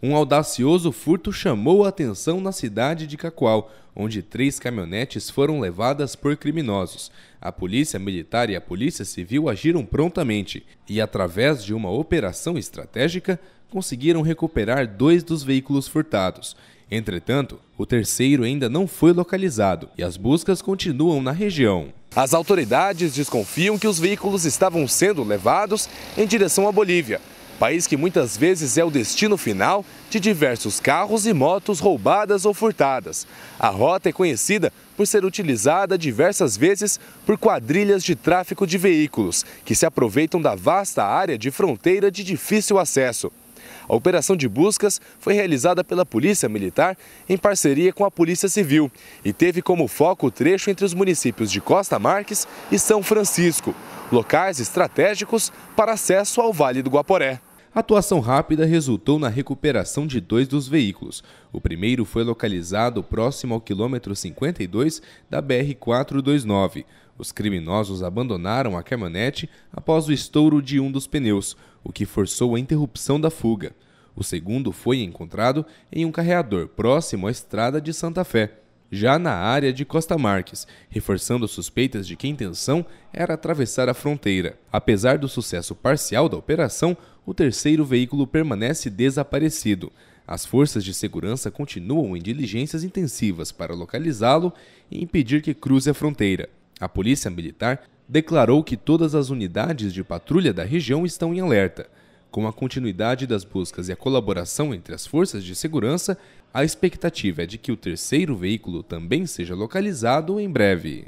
Um audacioso furto chamou a atenção na cidade de Cacoal, onde três caminhonetes foram levadas por criminosos. A polícia militar e a polícia civil agiram prontamente e, através de uma operação estratégica, conseguiram recuperar dois dos veículos furtados. Entretanto, o terceiro ainda não foi localizado e as buscas continuam na região. As autoridades desconfiam que os veículos estavam sendo levados em direção à Bolívia país que muitas vezes é o destino final de diversos carros e motos roubadas ou furtadas. A rota é conhecida por ser utilizada diversas vezes por quadrilhas de tráfico de veículos, que se aproveitam da vasta área de fronteira de difícil acesso. A operação de buscas foi realizada pela Polícia Militar em parceria com a Polícia Civil e teve como foco o trecho entre os municípios de Costa Marques e São Francisco, locais estratégicos para acesso ao Vale do Guaporé. A atuação rápida resultou na recuperação de dois dos veículos. O primeiro foi localizado próximo ao quilômetro 52 da BR-429. Os criminosos abandonaram a caminhonete após o estouro de um dos pneus, o que forçou a interrupção da fuga. O segundo foi encontrado em um carreador próximo à estrada de Santa Fé, já na área de Costa Marques, reforçando suspeitas de que a intenção era atravessar a fronteira. Apesar do sucesso parcial da operação, o terceiro veículo permanece desaparecido. As forças de segurança continuam em diligências intensivas para localizá-lo e impedir que cruze a fronteira. A Polícia Militar declarou que todas as unidades de patrulha da região estão em alerta. Com a continuidade das buscas e a colaboração entre as forças de segurança, a expectativa é de que o terceiro veículo também seja localizado em breve.